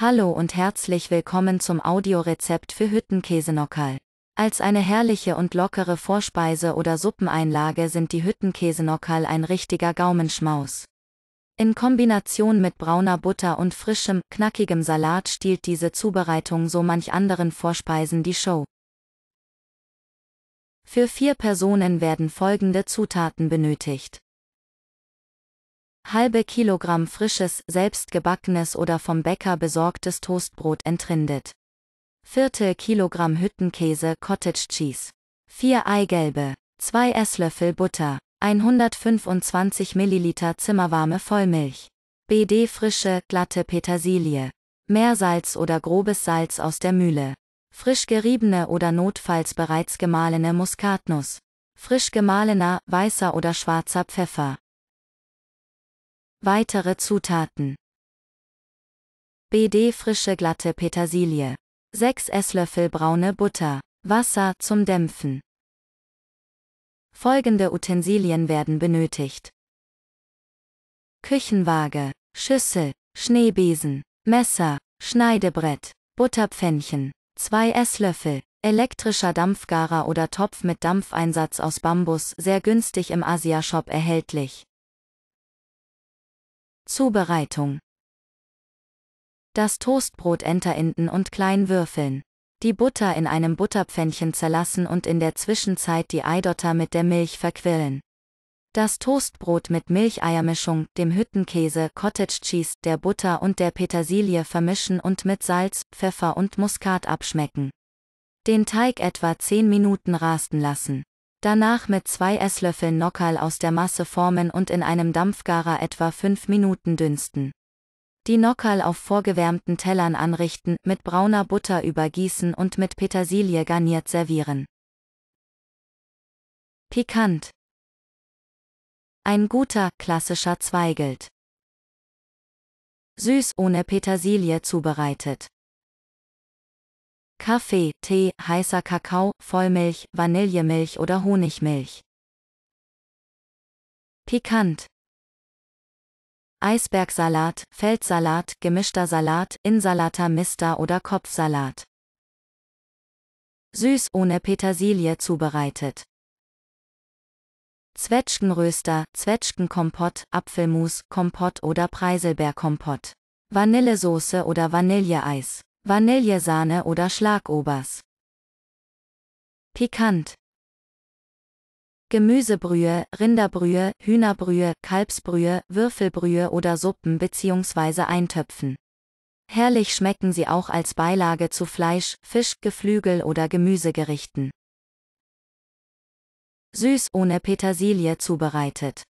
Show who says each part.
Speaker 1: Hallo und herzlich willkommen zum Audiorezept für Hüttenkäsenockerl. Als eine herrliche und lockere Vorspeise oder Suppeneinlage sind die Hüttenkäsenockerl ein richtiger Gaumenschmaus. In Kombination mit brauner Butter und frischem, knackigem Salat stiehlt diese Zubereitung so manch anderen Vorspeisen die Show. Für vier Personen werden folgende Zutaten benötigt halbe Kilogramm frisches, selbstgebackenes oder vom Bäcker besorgtes Toastbrot entrindet. Viertel Kilogramm Hüttenkäse Cottage Cheese. Vier Eigelbe. Zwei Esslöffel Butter. 125 Milliliter zimmerwarme Vollmilch. BD frische, glatte Petersilie. Meersalz oder grobes Salz aus der Mühle. Frisch geriebene oder notfalls bereits gemahlene Muskatnuss. Frisch gemahlener, weißer oder schwarzer Pfeffer. Weitere Zutaten. BD frische glatte Petersilie. 6 Esslöffel braune Butter. Wasser zum Dämpfen. Folgende Utensilien werden benötigt. Küchenwaage, Schüssel, Schneebesen, Messer, Schneidebrett, Butterpfännchen, 2 Esslöffel, elektrischer Dampfgarer oder Topf mit Dampfeinsatz aus Bambus, sehr günstig im Asiashop erhältlich. Zubereitung. Das Toastbrot enterinden und klein würfeln. Die Butter in einem Butterpfännchen zerlassen und in der Zwischenzeit die Eidotter mit der Milch verquillen. Das Toastbrot mit Milcheiermischung, dem Hüttenkäse, Cottage Cheese, der Butter und der Petersilie vermischen und mit Salz, Pfeffer und Muskat abschmecken. Den Teig etwa 10 Minuten rasten lassen. Danach mit zwei Esslöffeln Nockerl aus der Masse formen und in einem Dampfgarer etwa 5 Minuten dünsten. Die Nockerl auf vorgewärmten Tellern anrichten, mit brauner Butter übergießen und mit Petersilie garniert servieren. Pikant. Ein guter, klassischer Zweigelt. Süß ohne Petersilie zubereitet. Kaffee, Tee, heißer Kakao, Vollmilch, Vanillemilch oder Honigmilch. Pikant. Eisbergsalat, Feldsalat, gemischter Salat, Insalata Mister oder Kopfsalat. Süß ohne Petersilie zubereitet. Zwetschgenröster, Zwetschgenkompott, Apfelmus, Kompott oder Preiselbeerkompott. Vanillesoße oder Vanilleeis. Vanillesahne oder Schlagobers. Pikant. Gemüsebrühe, Rinderbrühe, Hühnerbrühe, Kalbsbrühe, Würfelbrühe oder Suppen bzw. Eintöpfen. Herrlich schmecken sie auch als Beilage zu Fleisch, Fisch, Geflügel oder Gemüsegerichten. Süß ohne Petersilie zubereitet.